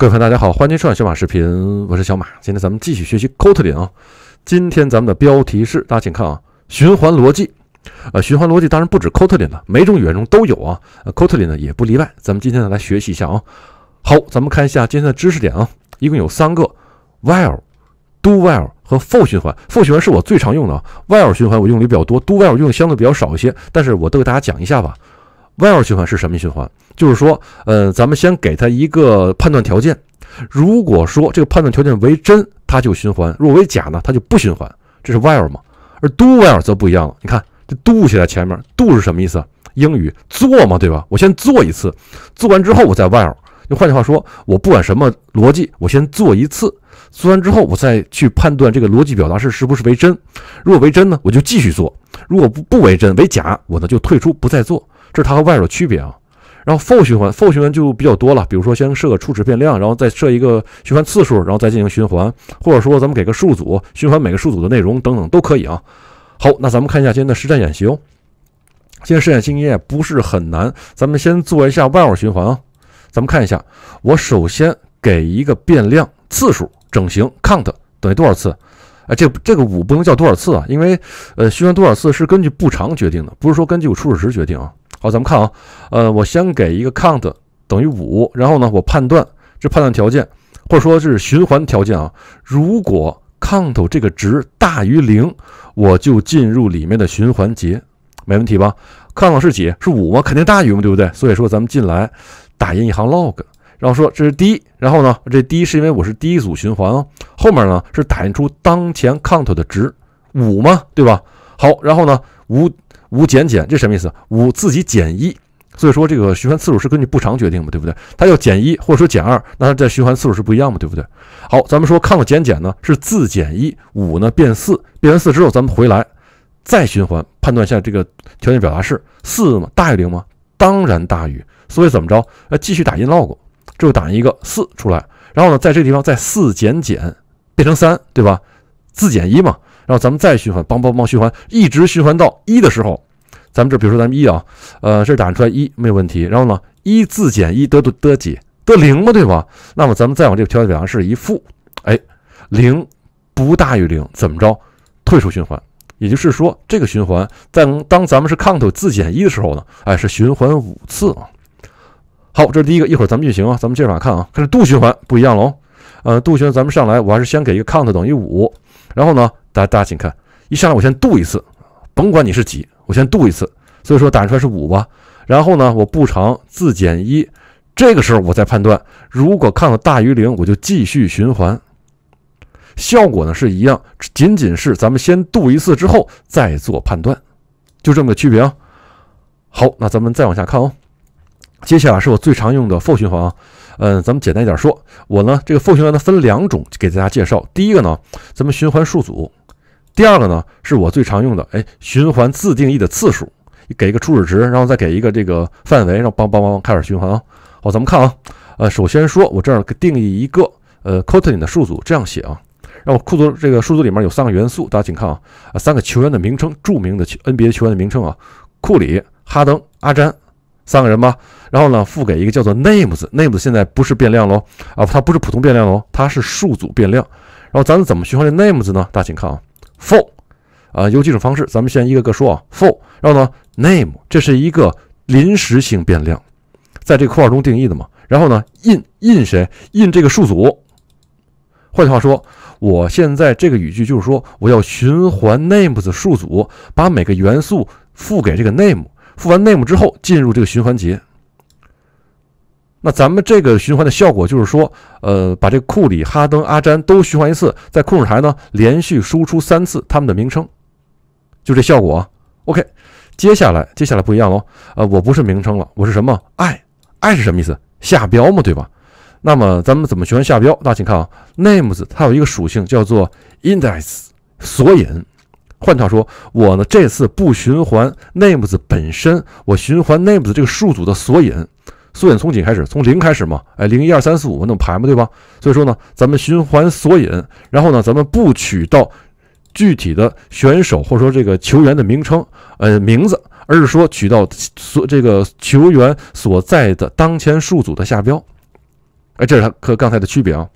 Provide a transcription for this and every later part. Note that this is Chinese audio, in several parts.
各位朋友，大家好，欢迎收看小马视频，我是小马。今天咱们继续学习 Kotlin 啊。今天咱们的标题是，大家请看啊，循环逻辑。呃，循环逻辑当然不止 Kotlin 了，每种语言中都有啊。Kotlin 呢也不例外。咱们今天呢来学习一下啊。好，咱们看一下今天的知识点啊，一共有三个：while、do while 和 for 循环。for 循环是我最常用的啊。while 循环我用的比较多，do while 用的相对比较少一些，但是我都给大家讲一下吧。while 循环是什么循环？就是说，呃，咱们先给它一个判断条件，如果说这个判断条件为真，它就循环；若为假呢，它就不循环。这是 while 嘛。而 do while 则不一样了。你看，这 do 写在前面，do 是什么意思？英语做嘛，对吧？我先做一次，做完之后我再 while。就换句话说，我不管什么逻辑，我先做一次。做完之后，我再去判断这个逻辑表达式是不是为真。如果为真呢，我就继续做；如果不不为真，为假，我呢就退出不再做。这是它和 while 的区别啊。然后 for 循环，for 循环就比较多了。比如说，先设个初始变量，然后再设一个循环次数，然后再进行循环，或者说咱们给个数组，循环每个数组的内容等等都可以啊。好，那咱们看一下今天的实战演习哦。今天实战经验不是很难，咱们先做一下 while 循环啊。咱们看一下，我首先给一个变量次数。整形 count 等于多少次？哎，这这个五不能叫多少次啊，因为呃循环多少次是根据步长决定的，不是说根据初始值决定啊。好，咱们看啊，呃，我先给一个 count 等于五，然后呢，我判断这判断条件，或者说是循环条件啊，如果 count 这个值大于零，我就进入里面的循环节，没问题吧？count 是几？是五吗？肯定大于嘛，对不对？所以说咱们进来打印一行 log。然后说这是第一，然后呢，这第一是因为我是第一组循环啊。后面呢是打印出当前 count 的值五嘛，对吧？好，然后呢五五减减这什么意思？五自己减一，所以说这个循环次数是根据步长决定的，对不对？它要减一或者说减二，那它在循环次数是不一样嘛，对不对？好，咱们说 count 减减呢是自减一，五呢变四，变完四之后咱们回来再循环，判断一下这个条件表达式四嘛大于零吗？当然大于，所以怎么着？呃，继续打印 log。就打印一个四出来，然后呢，在这个地方再四减减变成三，对吧？四减一嘛。然后咱们再循环，邦邦邦循环，一直循环到一的时候，咱们这比如说咱们一啊，呃，这打印出来一没有问题。然后呢，一自减一得得得几？得零嘛，对吧？那么咱们再往这个条件表达式一负，哎，零不大于零，怎么着？退出循环。也就是说，这个循环在当咱们是 count 自减一的时候呢，哎，是循环五次啊。好，这是第一个，一会儿咱们运行啊，咱们接着往下看啊。看这度循环不一样喽，呃，度循环咱们上来，我还是先给一个 count 等于五，然后呢，大家大家请看，一上来我先度一次，甭管你是几，我先度一次，所以说打出来是五吧。然后呢，我步长自减一，这个时候我再判断，如果 count 大于零，我就继续循环。效果呢是一样，仅仅是咱们先度一次之后再做判断，就这么个区别啊。好，那咱们再往下看哦。接下来是我最常用的 for 循环，啊。嗯，咱们简单一点说，我呢这个 for 循环呢分两种给大家介绍，第一个呢咱们循环数组，第二个呢是我最常用的，哎，循环自定义的次数，给一个初始值，然后再给一个这个范围，然后帮帮帮开始循环啊。好，咱们看啊，呃，首先说我这儿定义一个呃 Kotlin 的数组，这样写啊，让我库组这个数组里面有三个元素，大家请看啊，三个球员的名称，著名的 NBA 球员的名称啊，库里、哈登、阿詹。三个人吧，然后呢，付给一个叫做 names，names 现在不是变量喽啊，它不是普通变量喽，它是数组变量。然后咱们怎么循环这 names 呢？大家请看啊，for 啊，有几种方式，咱们先一个个说啊。for，然后呢，name 这是一个临时性变量，在这个括号中定义的嘛。然后呢，in in 谁？in 这个数组。换句话说，我现在这个语句就是说，我要循环 names 数组，把每个元素付给这个 name。付完 name 之后，进入这个循环节。那咱们这个循环的效果就是说，呃，把这库里、哈登、阿詹都循环一次，在控制台呢连续输出三次他们的名称，就这效果。OK，接下来接下来不一样喽，呃，我不是名称了，我是什么？i，i 是什么意思？下标嘛，对吧？那么咱们怎么循环下标？大家请看啊，names 它有一个属性叫做 index 索引。换句话说，我呢这次不循环 names 本身，我循环 names 这个数组的索引，索引从几开始？从零开始嘛？哎，零一二三四五，我么排嘛，对吧？所以说呢，咱们循环索引，然后呢，咱们不取到具体的选手或者说这个球员的名称，呃，名字，而是说取到所这个球员所在的当前数组的下标，哎，这是它和刚才的区别啊。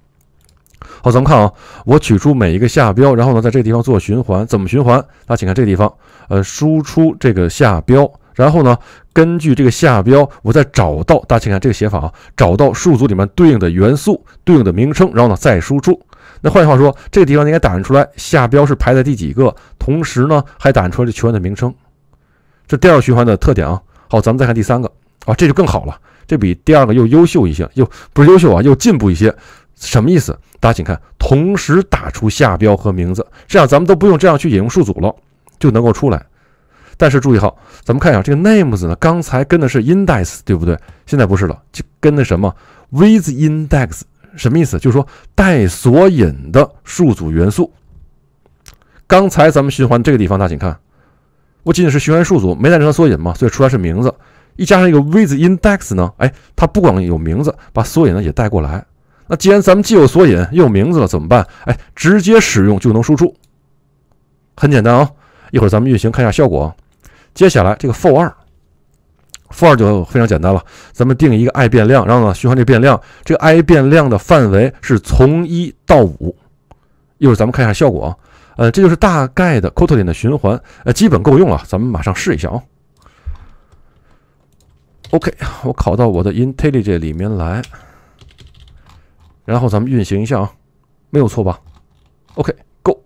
好，咱们看啊，我取出每一个下标，然后呢，在这个地方做循环，怎么循环？大家请看这个地方，呃，输出这个下标，然后呢，根据这个下标，我再找到，大家请看这个写法啊，找到数组里面对应的元素对应的名称，然后呢再输出。那换句话说，这个地方应该打印出来下标是排在第几个，同时呢还打印出来这球员的名称。这第二个循环的特点啊。好，咱们再看第三个啊，这就更好了，这比第二个又优秀一些，又不是优秀啊，又进步一些。什么意思？大家请看，同时打出下标和名字，这样咱们都不用这样去引用数组了，就能够出来。但是注意哈，咱们看一下这个 names 呢，刚才跟的是 index，对不对？现在不是了，就跟的什么 with index，什么意思？就是说带索引的数组元素。刚才咱们循环这个地方，大家请看，我仅仅是循环数组，没带任何索引嘛，所以出来是名字。一加上一个 with index 呢，哎，它不光有名字，把索引呢也带过来。那既然咱们既有索引又有名字了，怎么办？哎，直接使用就能输出，很简单啊。一会儿咱们运行看一下效果。接下来这个负二，负二就非常简单了。咱们定一个 i 变量，然后呢循环这变量，这个 i 变量的范围是从一到五。一会儿咱们看一下效果啊。呃，这就是大概的 Cotlin 的循环，呃，基本够用了。咱们马上试一下啊。OK，我拷到我的 IntelliJ 里面来。然后咱们运行一下啊，没有错吧？OK，Go。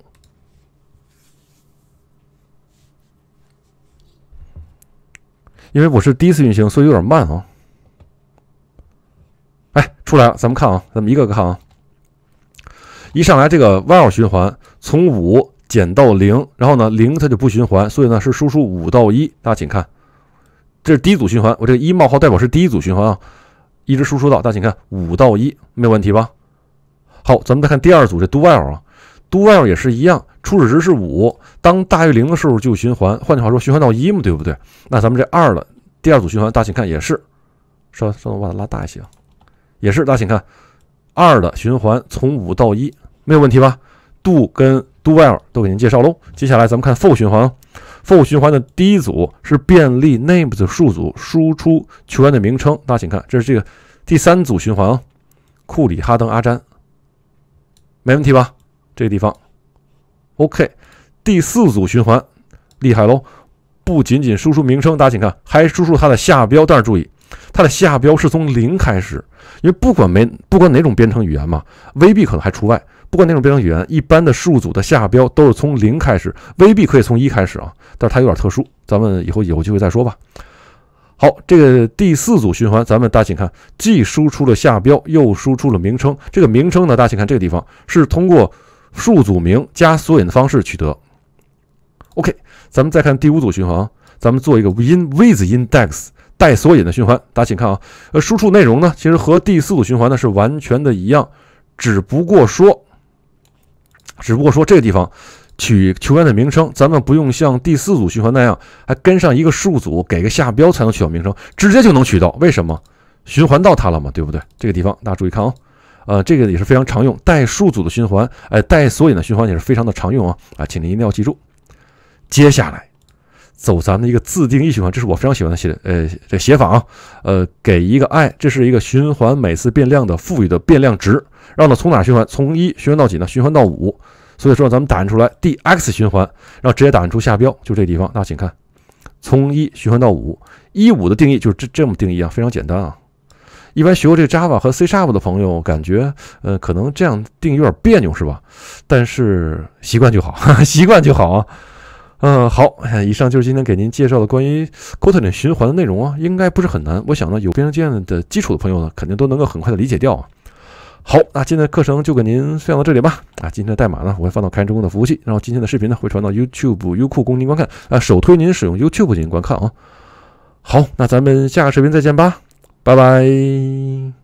因为我是第一次运行，所以有点慢啊。哎，出来了，咱们看啊，咱们一个个看啊。一上来这个 while 循环，从五减到零，然后呢零它就不循环，所以呢是输出五到一。大家请看，这是第一组循环，我这个一冒号代表是第一组循环啊。一直输出到，大家请看五到一没有问题吧？好，咱们再看第二组这 do while 啊，do while 也是一样，初始值是五，当大于零的时候就循环，换句话说，循环到一嘛，对不对？那咱们这二的第二组循环，大家请看也是，稍稍等，我把它拉大一些，也是，大家请看二的循环从五到一没有问题吧？do 跟 do while 都给您介绍喽，接下来咱们看 for 循环。for 循环的第一组是便利 names 数组，输出球员的名称。大家请看，这是这个第三组循环啊，库里、哈登、阿詹，没问题吧？这个地方，OK。第四组循环厉害喽，不仅仅输出名称，大家请看，还输出它的下标。但是注意。它的下标是从零开始，因为不管没不管哪种编程语言嘛，VB 可能还除外。不管哪种编程语言，一般的数组的下标都是从零开始，VB 可以从一开始啊，但是它有点特殊，咱们以后有机会再说吧。好，这个第四组循环，咱们大家请看，既输出了下标，又输出了名称。这个名称呢，大家请看这个地方，是通过数组名加索引的方式取得。OK，咱们再看第五组循环，咱们做一个 in with index。带索引的循环，大家请看啊，呃，输出内容呢，其实和第四组循环呢是完全的一样，只不过说，只不过说这个地方取球员的名称，咱们不用像第四组循环那样，还跟上一个数组给个下标才能取到名称，直接就能取到。为什么？循环到它了嘛，对不对？这个地方大家注意看啊，呃，这个也是非常常用带数组的循环，哎，带索引的循环也是非常的常用啊啊，请您一定要记住，接下来。走咱们的一个自定义循环，这是我非常喜欢的写，呃，这写法啊，呃，给一个 i，这是一个循环，每次变量的赋予的变量值，让它从哪循环？从一循环到几呢？循环到五，所以说咱们打印出来 dx 循环，然后直接打印出下标，就这地方。那请看，从一循环到五，一五的定义就是这这么定义啊，非常简单啊。一般学过这个 Java 和 C Sharp 的朋友，感觉呃，可能这样定义有点别扭是吧？但是习惯就好，习惯就好啊。嗯，好，以上就是今天给您介绍的关于 Kotlin 循环的内容啊，应该不是很难。我想呢，有编程经验的基础的朋友呢，肯定都能够很快的理解掉啊。好，那今天的课程就给您分享到这里吧。啊，今天的代码呢，我会放到开源中的服务器，然后今天的视频呢，会传到 YouTube、优酷供您观看啊，首推您使用 YouTube 进行观看啊。好，那咱们下个视频再见吧，拜拜。